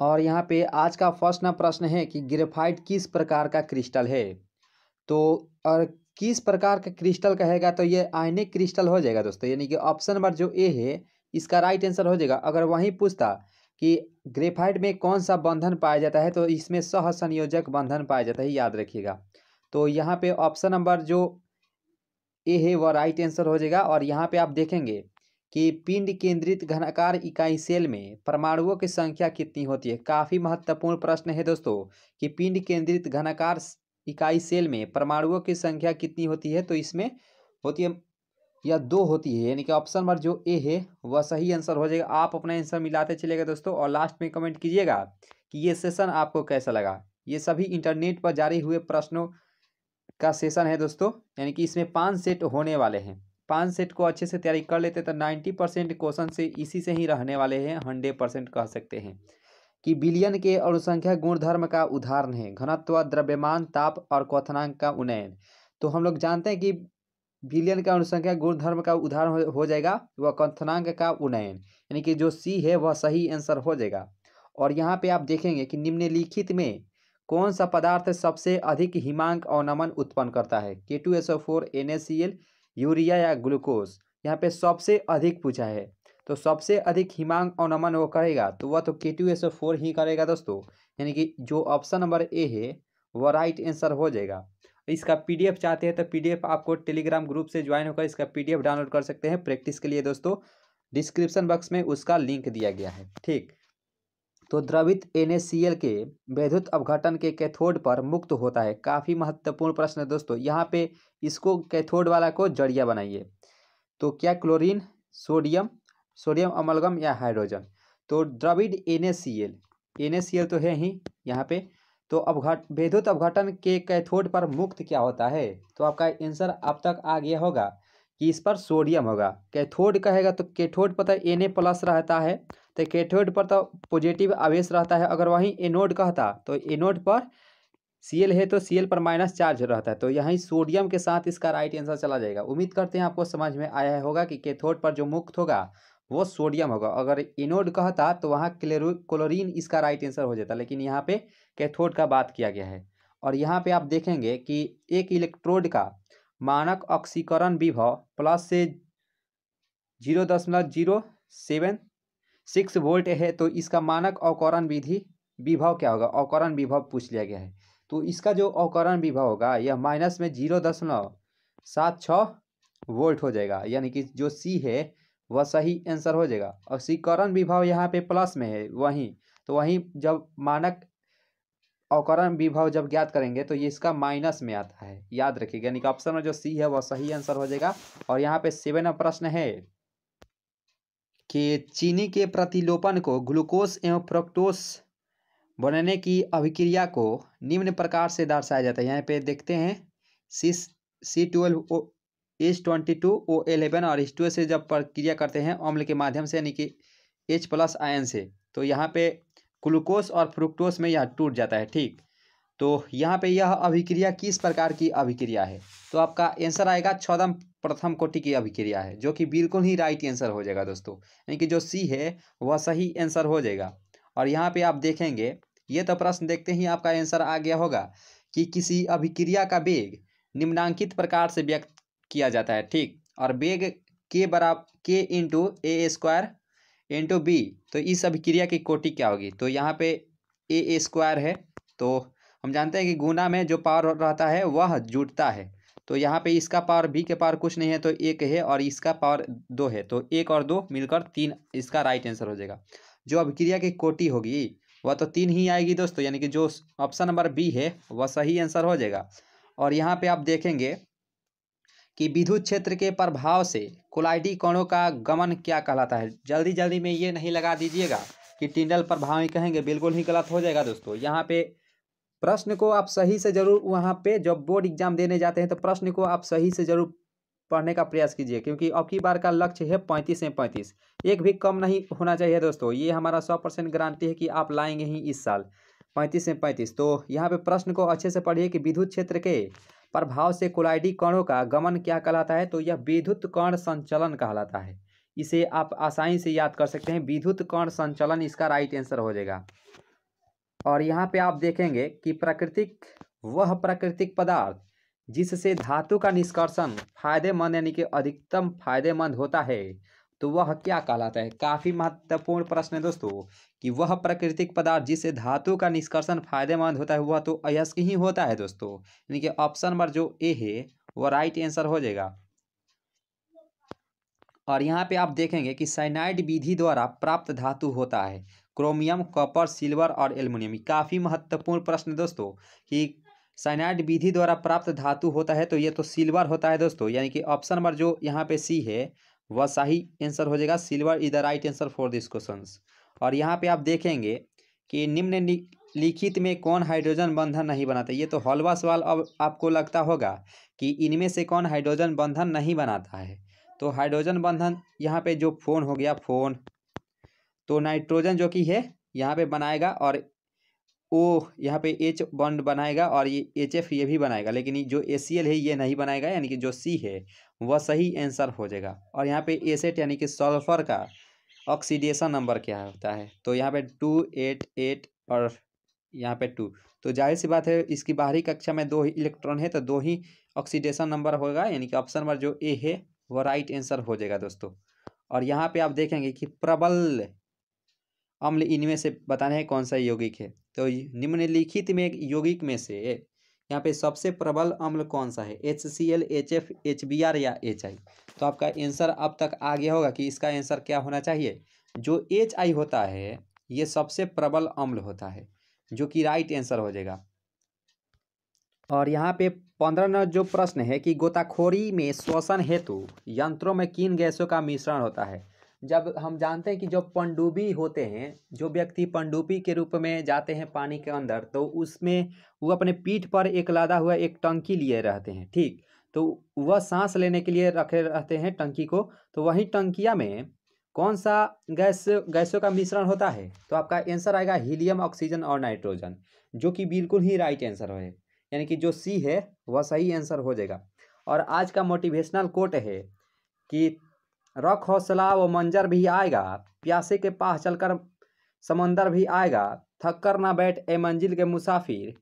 और यहाँ पे आज का फर्स्ट ना प्रश्न है कि ग्रेफाइट किस प्रकार का क्रिस्टल है तो और किस प्रकार का क्रिस्टल कहेगा तो ये आयनिक क्रिस्टल हो जाएगा दोस्तों यानी कि ऑप्शन नंबर जो ए है इसका राइट आंसर हो जाएगा अगर वहीं पूछता कि ग्रेफाइट में कौन सा बंधन पाया जाता है तो इसमें सह संयोजक बंधन पाया जाता है याद रखिएगा तो यहाँ पे ऑप्शन नंबर जो ए है वह राइट आंसर हो जाएगा और यहाँ पे आप देखेंगे कि पिंड केंद्रित घनाकार इकाई सेल में परमाणुओं की संख्या कितनी होती है काफ़ी महत्वपूर्ण प्रश्न है दोस्तों कि पिंड केंद्रित घनाकार इकाई सेल में परमाणुओं की संख्या कितनी होती है तो इसमें होती है या दो होती है यानी कि ऑप्शन नंबर जो ए है वह सही आंसर हो जाएगा आप अपना आंसर मिलाते चलेगा दोस्तों और लास्ट में कमेंट कीजिएगा कि ये सेशन आपको कैसा लगा ये सभी इंटरनेट पर जारी हुए प्रश्नों का सेशन है दोस्तों यानी कि इसमें पाँच सेट होने वाले हैं पाँच सेट को अच्छे से तैयारी कर लेते तो नाइन्टी परसेंट क्वेश्चन से इसी से ही रहने वाले हैं हंड्रेड परसेंट कह सकते हैं कि बिलियन के अनुसंख्या गुणधर्म का उदाहरण है घनत्व द्रव्यमान ताप और क्वथनांक का उन्नयन तो हम लोग जानते हैं कि बिलियन का अनुसंख्या गुणधर्म का उदाहरण हो जाएगा वह क्वथनांक का उन्नयन यानी कि जो सी है वह सही आंसर हो जाएगा और यहाँ पे आप देखेंगे कि निम्नलिखित में कौन सा पदार्थ सबसे अधिक हिमांक अवनमन उत्पन्न करता है K two S O four N S C L urea या ग्लूकोज यहाँ पे सबसे अधिक पूछा है तो सबसे अधिक हिमांग और नमन वो करेगा तो वह तो के टू एस फोर ही करेगा दोस्तों यानी कि जो ऑप्शन नंबर ए है वह राइट आंसर हो जाएगा इसका पीडीएफ चाहते हैं तो पीडीएफ आपको टेलीग्राम ग्रुप से ज्वाइन होकर इसका पीडीएफ डाउनलोड कर सकते हैं प्रैक्टिस के लिए दोस्तों डिस्क्रिप्शन बॉक्स में उसका लिंक दिया गया है ठीक तो द्रवित एन के वैद्युत अपघटन के कैथोड पर मुक्त होता है काफ़ी महत्वपूर्ण प्रश्न है दोस्तों यहाँ पे इसको कैथोड वाला को जड़िया बनाइए तो क्या क्लोरीन सोडियम सोडियम अमलगम या हाइड्रोजन तो द्रविड एन तो है ही यहाँ पे तो अवघट वैद्युत अवघटन के कैथोड पर मुक्त क्या होता है तो आपका आंसर अब तक आ गया होगा कि इस पर सोडियम होगा कैथोड कहेगा तो कैथोड पता एन ए प्लस रहता है तो कैथोड पर तो पॉजिटिव आवेश रहता है अगर वहीं एनोड कहता तो एनोड पर सी है तो सी पर माइनस चार्ज रहता है तो यहीं सोडियम के साथ इसका राइट आंसर चला जाएगा उम्मीद करते हैं आपको समझ में आया होगा कि कैथोड पर जो मुक्त होगा वो सोडियम होगा अगर इनोड कहता तो वहाँ क्लोरिन इसका राइट आंसर हो जाता लेकिन यहाँ पे कैथोड का बात किया गया है और यहाँ पे आप देखेंगे कि एक इलेक्ट्रोड का मानक ऑक्सीकरण विभव प्लस से जीरो दशमलव जीरो सेवन सिक्स वोल्ट है तो इसका मानक अवकरण विधि विभव क्या होगा अवकरण विभव पूछ लिया गया है तो इसका जो अवकरण विभव होगा यह माइनस में जीरो दशमलव सात छः वोल्ट हो जाएगा यानी कि जो सी है वह सही आंसर हो जाएगा और सीकरण विभव यहाँ पे प्लस में है वहीं तो वहीं जब मानक अवकरण विभव जब ज्ञात करेंगे तो ये इसका माइनस में आता है याद रखिएगा यानी कि ऑप्शन में जो सी है वह सही आंसर हो जाएगा और यहाँ पे सेवन प्रश्न है कि चीनी के प्रतिलोपन को ग्लूकोस एवं फ्रक्टोस बनने की अभिक्रिया को निम्न प्रकार से दर्शाया जाता है यहाँ पे देखते हैं C C twelve O H twenty two O eleven और एच से जब प्रक्रिया करते हैं अम्ल के माध्यम से यानी कि एच प्लस आयन से तो यहाँ पे ग्लूकोस और फ्रुक्टोस में यह टूट जाता है ठीक तो यहाँ पे यह अभिक्रिया किस प्रकार की अभिक्रिया है तो आपका आंसर आएगा छदम प्रथम कोटि की अभिक्रिया है जो कि बिल्कुल ही राइट आंसर हो जाएगा दोस्तों यानी कि जो सी है वह सही आंसर हो जाएगा और यहाँ पे आप देखेंगे ये तो प्रश्न देखते ही आपका आंसर आ गया होगा कि किसी अभिक्रिया का वेग निम्नांकित प्रकार से व्यक्त किया जाता है ठीक और वेग के बराबर K into A square into B तो इस अभिक्रिया की कोटि क्या होगी तो यहाँ पे ए स्क्वायर है तो हम जानते हैं कि गुना में जो पावर रहता है वह जुटता है तो यहाँ पे इसका पावर बी के पावर कुछ नहीं है तो एक है और इसका पावर दो है तो एक और दो मिलकर तीन इसका राइट आंसर हो जाएगा जो अभिक्रिया की कोटी होगी वह तो तीन ही आएगी दोस्तों यानी कि जो ऑप्शन नंबर बी है वह सही आंसर हो जाएगा और यहाँ पे आप देखेंगे कि विद्युत क्षेत्र के प्रभाव से कोलाइडी कोणों का गमन क्या कहलाता है जल्दी जल्दी में ये नहीं लगा दीजिएगा कि टिंडल प्रभाव ही कहेंगे बिल्कुल ही गलत हो जाएगा दोस्तों यहाँ पे प्रश्न को आप सही से जरूर वहाँ पे जब बोर्ड एग्जाम देने जाते हैं तो प्रश्न को आप सही से जरूर पढ़ने का प्रयास कीजिए क्योंकि अब की बार का लक्ष्य है पैंतीस में पैंतीस एक भी कम नहीं होना चाहिए दोस्तों ये हमारा सौ परसेंट गारंटी है कि आप लाएंगे ही इस साल पैंतीस में पैंतीस तो यहाँ पे प्रश्न को अच्छे से पढ़िए कि विद्युत क्षेत्र के प्रभाव से कोलाइडी कणों का गमन क्या कहलाता है तो यह विद्युत कर्ण संचलन कहलाता है इसे आप आसानी से याद कर सकते हैं विद्युत कर्ण संचलन इसका राइट आंसर हो जाएगा और यहाँ पे आप देखेंगे कि प्राकृतिक वह प्राकृतिक पदार्थ जिससे धातु का निष्कर्षण फायदेमंद यानी कि अधिकतम फायदेमंद होता है तो वह क्या कहलाता है काफ़ी महत्वपूर्ण प्रश्न है दोस्तों कि वह प्राकृतिक पदार्थ जिससे धातु का निष्कर्षण फायदेमंद होता है वह तो अयस्क ही होता है दोस्तों यानी कि ऑप्शन नंबर जो ए है वह राइट आंसर हो जाएगा और यहाँ पे आप देखेंगे कि साइनाइड विधि द्वारा प्राप्त धातु होता है क्रोमियम कॉपर सिल्वर और एल्युमिनियम काफ़ी महत्वपूर्ण प्रश्न दोस्तों कि साइनाइड विधि द्वारा प्राप्त धातु होता है तो ये तो सिल्वर होता है दोस्तों यानी कि ऑप्शन नंबर जो यहाँ पे सी है वह सही आंसर हो जाएगा silver is the right answer for this question और यहाँ पे आप देखेंगे कि निम्न लिखित में कौन हाइड्रोजन बंधन नहीं बनाता ये तो हलवा सवाल अब आपको लगता होगा कि इनमें से कौन हाइड्रोजन बंधन नहीं बनाता है तो हाइड्रोजन बंधन यहाँ पे जो फ़ोन हो गया फ़ोन तो नाइट्रोजन जो कि है यहाँ पे बनाएगा और ओ यहाँ पे एच बॉन्ड बनाएगा और ये एच एफ ये भी बनाएगा लेकिन जो ए सी एल है ये नहीं बनाएगा यानी कि जो सी है वह सही आंसर हो जाएगा और यहाँ पे एसेट यानी कि सल्फर का ऑक्सीडेशन नंबर क्या होता है तो यहाँ पे टू एट एट और यहाँ पे टू तो जाहिर सी बात है इसकी बाहरी कक्षा में दो ही इलेक्ट्रॉन है तो दो ही ऑक्सीडेशन नंबर होगा यानी कि ऑप्शन नंबर जो ए है वो राइट आंसर हो जाएगा दोस्तों और यहाँ पे आप देखेंगे कि प्रबल अम्ल इनमें से बताना है कौन सा यौगिक है तो निम्नलिखित में यौगिक में से यहाँ पे सबसे प्रबल अम्ल कौन सा है H C L H F H B R या एच आई तो आपका आंसर अब तक आ गया होगा कि इसका आंसर क्या होना चाहिए जो एच आई होता है ये सबसे प्रबल अम्ल होता है जो कि राइट आंसर हो जाएगा और यहाँ पे पंद्रह नंबर जो प्रश्न है कि गोताखोरी में श्वसन हेतु यंत्रों में किन गैसों का मिश्रण होता है जब हम जानते हैं कि जो पंडुबी होते हैं जो व्यक्ति पंडुबी के रूप में जाते हैं पानी के अंदर तो उसमें वो अपने पीठ पर एक लादा हुआ एक टंकी लिए रहते हैं ठीक तो वह सांस लेने के लिए रखे रहते हैं टंकी को तो वही टंकिया में कौन सा गैस गैसों का मिश्रण होता है तो आपका आंसर आएगा हीलियम ऑक्सीजन और नाइट्रोजन जो कि बिल्कुल ही राइट आंसर है यानी कि जो सी है वह सही आंसर हो जाएगा और आज का मोटिवेशनल कोट है कि रख हौसला व मंजर भी आएगा प्यासे के पास चलकर समंदर भी आएगा थक कर ना बैठ ए मंजिल के मुसाफिर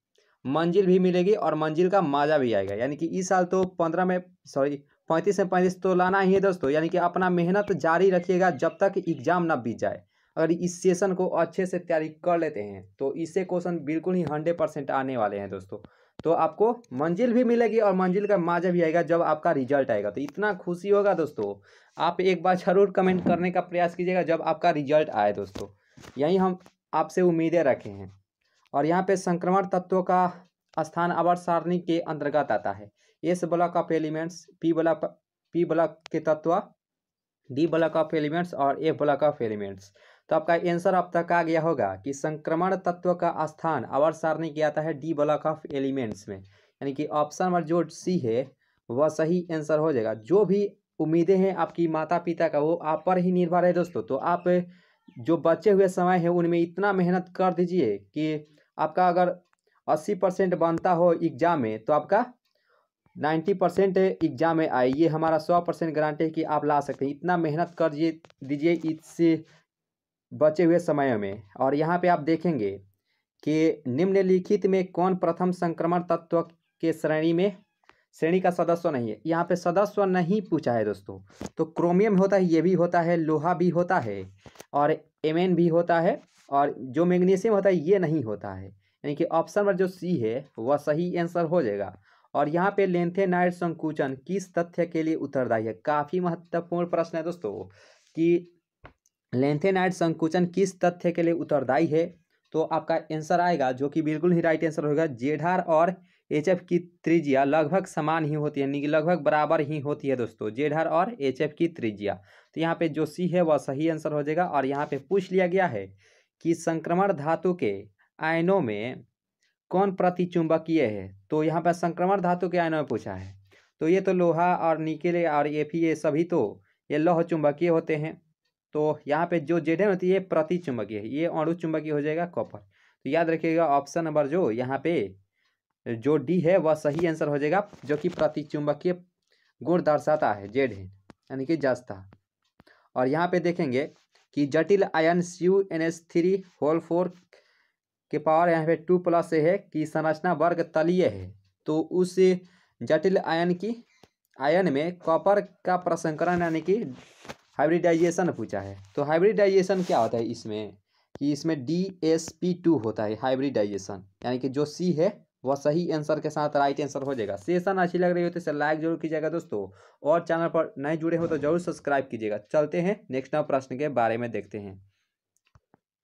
मंजिल भी मिलेगी और मंजिल का मजा भी आएगा यानी कि इस साल तो पंद्रह में सॉरी पैंतीस में पैंतीस तो लाना ही है दोस्तों यानी कि अपना मेहनत जारी रखिएगा जब तक एग्जाम ना बीत जाए अगर इस सेशन को अच्छे से तैयारी कर लेते हैं तो इससे क्वेश्चन बिल्कुल ही हंड्रेड परसेंट आने वाले हैं दोस्तों तो आपको मंजिल भी मिलेगी और मंजिल का माजा भी आएगा जब आपका रिजल्ट आएगा तो इतना खुशी होगा दोस्तों आप एक बार ज़रूर कमेंट करने का प्रयास कीजिएगा जब आपका रिजल्ट आए दोस्तों यही हम आपसे उम्मीदें रखे हैं और यहाँ पे संक्रमण तत्वों का स्थान अवर सारणी के अंतर्गत आता है S block of elements P block P block के तत्व डी ब्लॉक ऑफ एलिमेंट्स और ए ब्लॉक ऑफ एलिमेंट्स तो आपका आंसर अब तक आ गया होगा कि संक्रमण तत्व का स्थान अवर सारणी किया जाता है डी ब्लॉक ऑफ एलिमेंट्स में यानी कि ऑप्शन नंबर जो सी है वह सही आंसर हो जाएगा जो भी उम्मीदें हैं आपकी माता पिता का वो आप पर ही निर्भर है दोस्तों तो आप जो बचे हुए समय है उनमें इतना मेहनत कर दीजिए कि आपका अगर अस्सी परसेंट बनता हो एग्जाम में तो आपका नाइन्टी परसेंट एग्जाम में आए ये हमारा सौ परसेंट गारंटी है कि आप ला सकते हैं इतना मेहनत कर दीजिए इससे बचे हुए समय में और यहाँ पे आप देखेंगे कि निम्नलिखित में कौन प्रथम संक्रमण तत्व के श्रेणी में श्रेणी का सदस्य नहीं है यहाँ पे सदस्य नहीं पूछा है दोस्तों तो क्रोमियम होता है ये भी होता है लोहा भी होता है और एम भी होता है और जो मैग्नीशियम होता है ये नहीं होता है यानी कि ऑप्शन नंबर जो सी है वह सही आंसर हो जाएगा और यहाँ पे लेंथेनाइड संकुचन किस तथ्य के लिए उत्तरदायी है काफ़ी महत्वपूर्ण प्रश्न है दोस्तों कि लेंथेनाइड संकुचन किस तथ्य के लिए उत्तरदायी है तो आपका आंसर आएगा जो कि बिल्कुल ही राइट आंसर होगा जेढार और एच एफ की त्रिज्या लगभग समान ही होती है यानी लगभग बराबर ही होती है दोस्तों जेढार और एच एफ की त्रिज्या तो यहाँ पे जो सी है वह सही आंसर हो जाएगा और यहाँ पे पूछ लिया गया है कि संक्रमण धातु के आयनों में कौन चुंबकीय है तो यहाँ पर संक्रमण धातु के आयनों में पूछा है तो ये तो लोहा और नीकेले और ये ये सभी तो ये लौह चुंबकीय होते हैं तो यहाँ पे जो जेड होती है तो प्रति चुंबकीय ये अणु चुंबकीय हो जाएगा कॉपर तो याद रखिएगा ऑप्शन नंबर जो यहाँ पे जो डी है वह सही आंसर हो जाएगा जो कि प्रति चुंबकीय गुण दर्शाता है जेड है यानी कि जस्ता और यहाँ पे देखेंगे कि जटिल आयन U N S three whole four के पावर यहाँ पे टू प्लस है कि संरचना वर्ग तलीय है तो उस जटिल आयन की आयन में कॉपर का प्रसंकरण यानी कि हाइब्रिडाइजेशन पूछा है तो हाइब्रिडाइजेशन क्या होता है इसमें कि इसमें डी एस पी टू होता है हाइब्रिडाइजेशन यानी कि जो सी है वह सही आंसर के साथ राइट आंसर हो जाएगा सेशन अच्छी लग रही हो तो इसे लाइक जरूर कीजिएगा दोस्तों और चैनल पर नए जुड़े हो तो जरूर सब्सक्राइब कीजिएगा चलते हैं नेक्स्ट प्रश्न के बारे में देखते हैं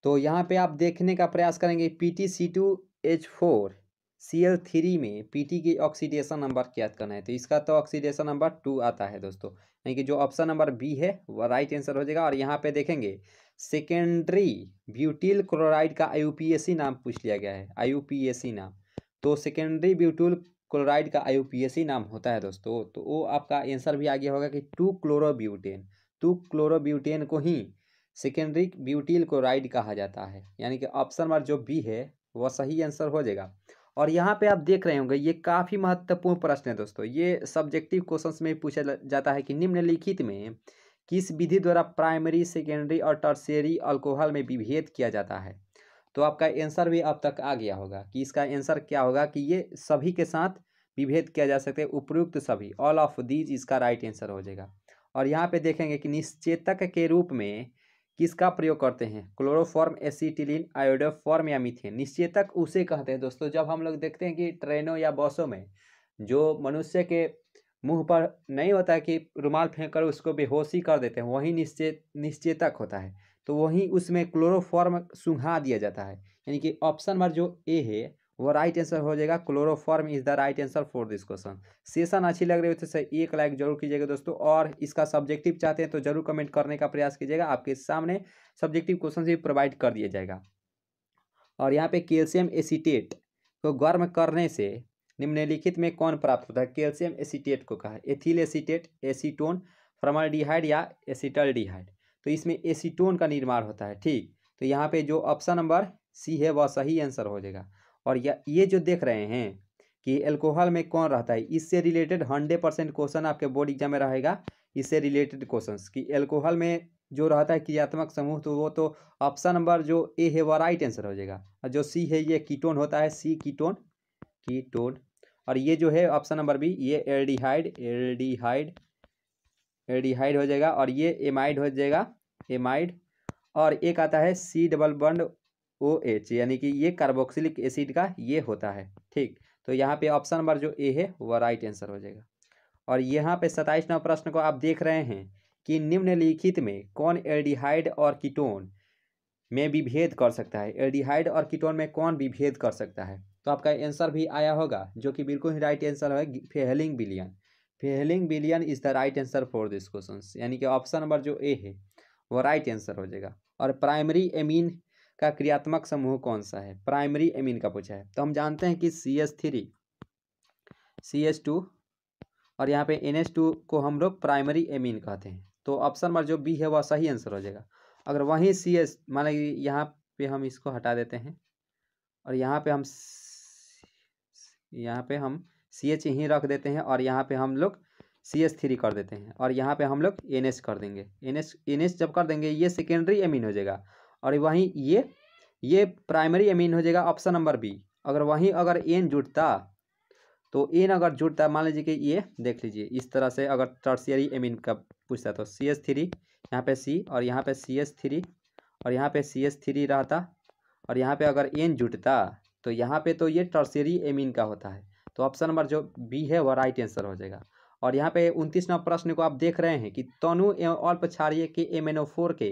तो यहाँ पे आप देखने का प्रयास करेंगे P T C two H four C L three में पी टी की ऑक्सीडेशन नंबर क्या करना है तो इसका तो ऑक्सीडेशन नंबर टू आता है दोस्तों यानी कि जो ऑप्शन नंबर बी है वह राइट आंसर हो जाएगा और यहाँ पे देखेंगे सेकेंडरी ब्यूटिल क्लोराइड का आई नाम पूछ लिया गया है आई नाम तो सेकेंडरी ब्यूटिल क्लोराइड का आई नाम होता है दोस्तों तो वो आपका आंसर भी आ गया होगा कि टू क्लोरोब्यूटेन टू क्लोरोब्यूटेन को ही सेकेंडरी ब्यूटिल क्लोराइड कहा जाता है यानी कि ऑप्शन नंबर जो बी है वह सही आंसर हो जाएगा और यहाँ पे आप देख रहे होंगे ये काफ़ी महत्वपूर्ण प्रश्न है दोस्तों ये सब्जेक्टिव क्वेश्चंस में पूछा जाता है कि निम्नलिखित में किस विधि द्वारा प्राइमरी सेकेंडरी और टर्सरी अल्कोहल में विभेद किया जाता है तो आपका आंसर भी अब तक आ गया होगा कि इसका आंसर क्या होगा कि ये सभी के साथ विभेद किया जा सकता है उपयुक्त सभी ऑल ऑफ दीज इसका राइट आंसर हो जाएगा और यहाँ पर देखेंगे कि निश्चेतक के रूप में किसका प्रयोग करते हैं क्लोरोफॉर्म एसिटिलिन आयोडोफॉर्म या मिथेन निश्चेतक उसे कहते हैं दोस्तों जब हम लोग देखते हैं कि ट्रेनों या बसों में जो मनुष्य के मुंह पर नहीं होता है कि रुमाल फेंक कर उसको बेहोशी कर देते हैं वही निश्चे निश्चेतक होता है तो वहीं उसमें क्लोरोफॉर्म सुंघा दिया जाता है यानी कि ऑप्शन नंबर जो ए है वो राइट आंसर हो जाएगा chloroform is the right answer for this question session अच्छी लग रही हो तो सर एक लाइक जरूर कीजिएगा दोस्तों और इसका सब्जेक्टिव चाहते हैं तो जरूर कमेंट करने का प्रयास कीजिएगा आपके सामने सब्जेक्टिव क्वेश्चन भी प्रोवाइड कर दिया जाएगा और यहाँ पे कैल्शियम एसीटेट को गर्म करने से निम्नलिखित में कौन प्राप्त होता है कैल्शियम एसीटेट को कहा एथिल एसीटेट एसीटोन डिहाइड या डिहाइड तो इसमें एसीटोन का निर्माण होता है ठीक तो यहाँ पे जो ऑप्शन नंबर सी है वह सही आंसर हो जाएगा और ये जो देख रहे हैं कि एल्कोहल में कौन रहता है इससे रिलेटेड हंड्रेड परसेंट क्वेश्चन आपके बोर्ड एग्जाम में रहेगा इससे रिलेटेड क्वेश्चन कि एल्कोहल में जो रहता है क्रियात्मक समूह तो वो तो ऑप्शन नंबर जो ए है वो राइट आंसर हो जाएगा और जो सी है ये कीटोन होता है सी कीटोन कीटोन और ये जो है ऑप्शन नंबर बी ये एल्डिहाइड एल्डिहाइड एल्डिहाइड हो जाएगा और ये एमाइड हो जाएगा एमाइड और एक आता है सी डबल बंड ओ एच यानी कि ये कार्बोक्सिलिक एसिड का ये होता है ठीक तो यहाँ पे ऑप्शन नंबर जो ए है वह राइट आंसर हो जाएगा और यहाँ पे सताइस नंबर प्रश्न को आप देख रहे हैं कि निम्नलिखित में कौन एल्डिहाइड और कीटोन में विभेद कर सकता है एल्डिहाइड और कीटोन में कौन विभेद कर सकता है तो आपका आंसर भी आया होगा जो कि बिल्कुल ही राइट आंसर है Fehling billion Fehling billion is the right answer for this question यानी कि ऑप्शन नंबर जो ए है वो राइट आंसर हो जाएगा और प्राइमरी एमीन का क्रियात्मक समूह कौन सा है प्राइमरी एमिन का पूछा है तो हम जानते हैं कि C S three C S two और यहाँ पे एन एस टू को हम लोग प्राइमरी एमिन कहते हैं तो ऑप्शन नंबर जो बी है वह सही आंसर हो जाएगा अगर वहीं सी एस मान लीजिए यहाँ पे हम इसको हटा देते हैं और यहाँ पे हम यहाँ पे हम सी एच ही रख देते हैं और यहाँ पे हम लोग सी एस थ्री कर देते हैं और यहाँ पे हम लोग एन एस कर देंगे एन एस एन एस जब कर देंगे ये सेकेंडरी एमिन हो जाएगा और वहीं ये ये प्राइमरी एमीन हो जाएगा ऑप्शन नंबर बी अगर वहीं अगर एन जुटता तो एन अगर जुटता मान लीजिए कि ये देख लीजिए इस तरह से अगर टर्सियरी एमीन का पूछता तो सी एस थ्री यहाँ पे सी और यहाँ पे सी एस थ्री और यहाँ पे सी एस थ्री रहता और यहाँ पे अगर एन जुटता तो यहाँ पे तो ये टर्सियरी एमिन का होता है तो ऑप्शन नंबर जो बी है वह राइट आंसर हो जाएगा और यहाँ पे नंबर प्रश्न को आप देख रहे हैं कि तनु एवं अल्प क्षारिय के एम एन ओ फोर के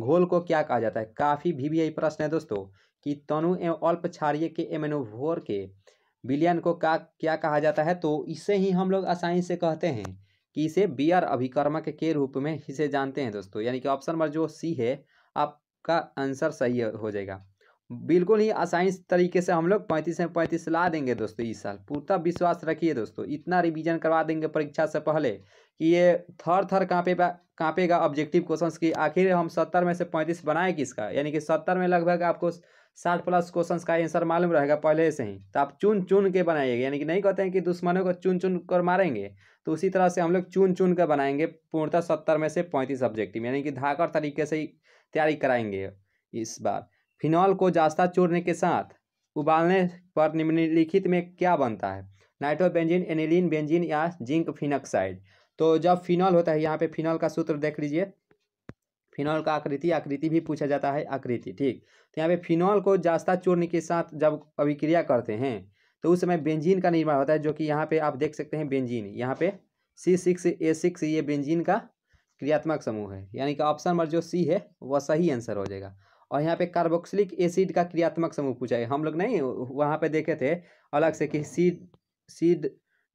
घोल को क्या कहा जाता है काफ़ी भी यही प्रश्न है दोस्तों कि तनु एवं अल्प क्षारिय के एम एन ओ फोर के विलियन को का क्या कहा जाता है तो इसे ही हम लोग आसानी से कहते हैं कि इसे बियर अभिकर्मक के रूप में इसे जानते हैं दोस्तों यानी कि ऑप्शन नंबर जो सी है आपका आंसर सही हो जाएगा बिल्कुल ही आसानी तरीके से हम लोग पैंतीस में पैंतीस ला देंगे दोस्तों इस साल पूरा विश्वास रखिए दोस्तों इतना रिवीजन करवा देंगे परीक्षा से पहले कि ये थर थर काँपे काँपेगा ऑब्जेक्टिव क्वेश्चंस की आखिर हम सत्तर में से पैंतीस बनाए किसका यानी कि सत्तर में लगभग आपको साठ प्लस क्वेश्चंस का आंसर मालूम रहेगा पहले से ही तो आप चुन चुन के बनाइएगा यानी कि नहीं कहते हैं कि दुश्मनों को चुन चुन कर मारेंगे तो उसी तरह से हम लोग चुन चुन कर बनाएंगे पूर्णतः सत्तर में से पैंतीस ऑब्जेक्टिव यानी कि धाकर तरीके से ही तैयारी कराएंगे इस बार फिनॉल को जास्ता चूर्ण के साथ उबालने पर निम्नलिखित में क्या बनता है नाइट्रोबेंजिन एनिलीन बेंजिन या जिंक फिनक्साइड तो जब फिनॉल होता है यहाँ पे फिनॉल का सूत्र देख लीजिए फिनॉल का आकृति आकृति भी पूछा जाता है आकृति ठीक तो यहाँ पे फिनॉल को जास्ता चूर्ण के साथ जब अभिक्रिया करते हैं तो उस समय बेंजीन का निर्माण होता है जो कि यहाँ पे आप देख सकते हैं बेंजीन यहाँ पे सी सिक्स ए सिक्स ये बेंजीन का क्रियात्मक समूह है यानी कि ऑप्शन नंबर जो सी है वह सही आंसर हो जाएगा और यहाँ पे कार्बोक्सिलिक एसिड का क्रियात्मक समूह पूछा है हम लोग नहीं वहाँ पे देखे थे अलग से कि सी सी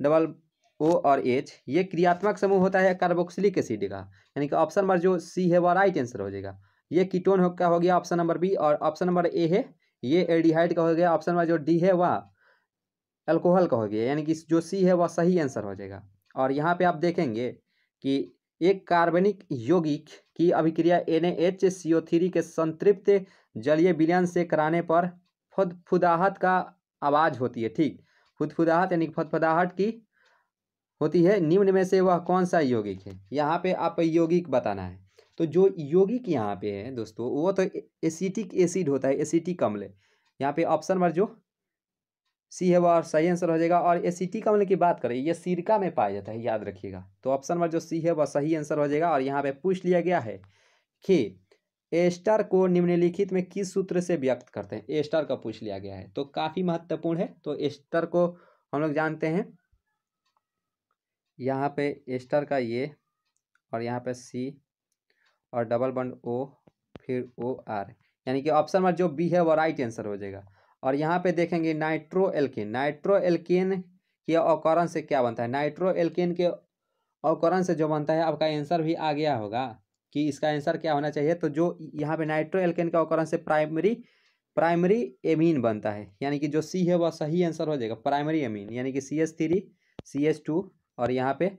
डबल ओ और एच ये क्रियात्मक समूह होता है कार्बोक्सिलिक एसिड का यानी कि ऑप्शन नंबर जो सी है वह राइट आंसर हो जाएगा ये कीटोन हो का हो गया ऑप्शन नंबर बी और ऑप्शन नंबर ए है ये एल्डिहाइड का हो गया ऑप्शन नंबर जो डी है वह अल्कोहल का हो गया यानी कि जो सी है वह सही आंसर हो जाएगा और यहाँ पर आप देखेंगे कि एक कार्बनिक यौगिक की अभिक्रिया एन एच सीओ थ्री के संतृप्त जलीय विलयन से कराने पर फुदफुदाहट का आवाज़ होती है ठीक फुदफुदाहट यानी फुदफुदाहट की होती है निम्न में से वह कौन सा यौगिक है यहाँ पे आप यौगिक बताना है तो जो यौगिक यहाँ पे है दोस्तों वो तो एसिटिक एसिड होता है एसिटिक अम्ल यहाँ पे ऑप्शन नंबर जो सी है वो और सही आंसर हो जाएगा और एसिटी का मतलब की बात करें ये सिरका में पाया जाता है याद रखिएगा तो ऑप्शन नंबर जो सी है वह सही आंसर हो जाएगा और यहाँ पे पूछ लिया गया है कि एस्टर को निम्नलिखित में किस सूत्र से व्यक्त करते हैं एस्टर का पूछ लिया गया है तो काफ़ी महत्वपूर्ण है तो एस्टर को हम लोग जानते हैं यहाँ पे एस्टर का ये और यहाँ पे सी और डबल बंड ओ फिर ओ आर यानी कि ऑप्शन नंबर जो बी है वो राइट आंसर हो जाएगा और यहाँ पे देखेंगे नाइट्रो एल्किन नाइट्रो एल्केन के अवकरण से क्या बनता है नाइट्रो एल्केन के अवकरण से जो बनता है आपका आंसर भी आ गया होगा कि इसका आंसर क्या होना चाहिए तो जो यहाँ पे नाइट्रो एल्केन के अवकरण से प्राइमरी प्राइमरी एमीन बनता है यानी कि जो सी है वह सही आंसर हो जाएगा प्राइमरी एमीन यानी कि C S three C S two और यहाँ पे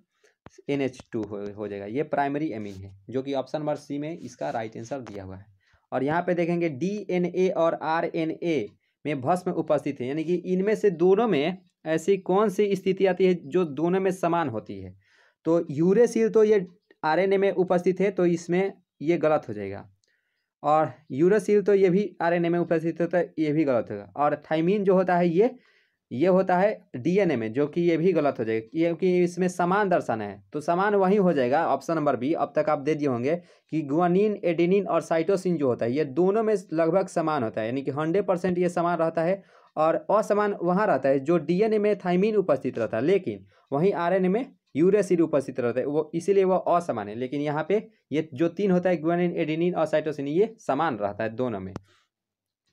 एन एच टू हो जाएगा ये प्राइमरी एमीन है जो कि ऑप्शन नंबर सी में इसका राइट आंसर दिया हुआ है और यहाँ पे देखेंगे डी एन ए और आर एन ए में भस्म उपस्थित है यानी कि इनमें से दोनों में ऐसी कौन सी स्थिति आती है जो दोनों में समान होती है तो यूरेसिल तो ये आरएनए में उपस्थित है तो इसमें ये गलत हो जाएगा और यूरोसिल तो ये भी आरएनए में उपस्थित होता है तो ये भी गलत होगा और थाइमिन जो होता है ये ये होता है डीएनए में जो कि ये भी गलत हो जाएगा क्योंकि इसमें समान दर्शन है तो समान वही हो जाएगा ऑप्शन नंबर बी अब तक आप दे दिए होंगे कि गुआनिन एडिनिन और साइटोसिन जो होता है ये दोनों में लगभग समान होता है यानी कि हंड्रेड परसेंट ये समान रहता है और असमान वहाँ रहता है जो डीएनए में थाइमिन उपस्थित रहता है लेकिन वहीं ए में यूरेसिड उपस्थित रहता है वो इसीलिए वो असमान है लेकिन यहाँ पे ये जो तीन होता है गुआनिन एडिनिन और साइटोसिन ये समान रहता है दोनों में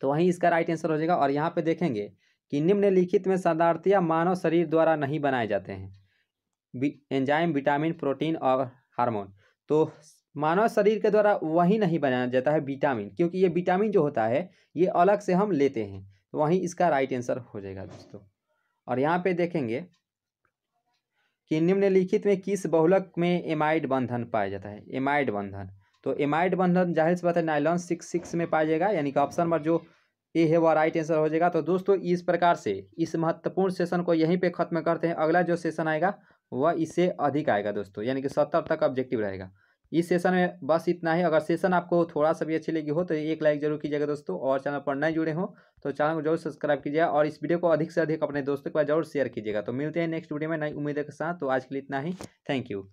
तो वहीं इसका राइट आंसर हो जाएगा और यहाँ पे देखेंगे कि निम्नलिखित में शब्दार्थ मानव शरीर द्वारा नहीं बनाए जाते हैं एंजाइम विटामिन प्रोटीन और हार्मोन तो मानव शरीर के द्वारा वही नहीं बनाया जाता है विटामिन क्योंकि ये विटामिन जो होता है ये अलग से हम लेते हैं तो वहीं इसका राइट आंसर हो जाएगा दोस्तों और यहाँ पे देखेंगे कि निम्नलिखित में किस बहुलक में एमाइड बंधन पाया जाता है एमाइड बंधन तो एमाइड बंधन जाहिर सी बात है नाइलॉन सिक्स सिक्स में पाया जाएगा यानी कि ऑप्शन नंबर जो ए है वह राइट आंसर हो जाएगा तो दोस्तों इस प्रकार से इस महत्वपूर्ण सेशन को यहीं पे खत्म करते हैं अगला जो सेशन आएगा वह इससे अधिक आएगा दोस्तों यानी कि सत्तर तक ऑब्जेक्टिव रहेगा इस सेशन में बस इतना ही अगर सेशन आपको थोड़ा सा भी अच्छी लगी हो तो एक लाइक जरूर कीजिएगा दोस्तों और चैनल पर नए जुड़े हो तो चैनल को जरूर सब्सक्राइब कीजिएगा और इस वीडियो को अधिक से अधिक अपने दोस्तों के पास जरूर शेयर कीजिएगा तो मिलते हैं नेक्स्ट वीडियो में नई उम्मीद के साथ तो आज के लिए इतना ही थैंक यू